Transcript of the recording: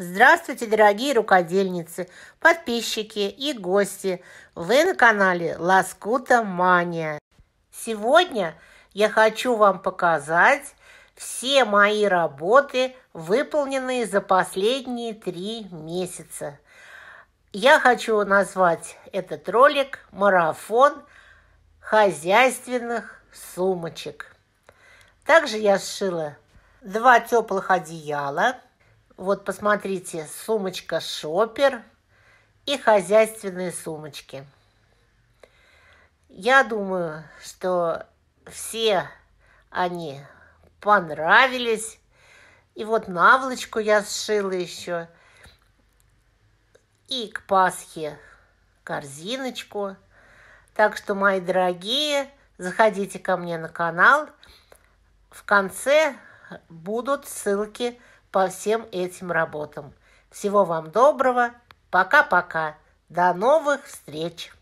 Здравствуйте, дорогие рукодельницы, подписчики и гости! Вы на канале Лоскута Мания. Сегодня я хочу вам показать все мои работы, выполненные за последние три месяца. Я хочу назвать этот ролик «Марафон хозяйственных сумочек». Также я сшила два теплых одеяла – вот посмотрите, сумочка шопер и хозяйственные сумочки. Я думаю, что все они понравились. И вот наволочку я сшила еще. И к Пасхе корзиночку. Так что, мои дорогие, заходите ко мне на канал. В конце будут ссылки по всем этим работам. Всего вам доброго. Пока-пока. До новых встреч.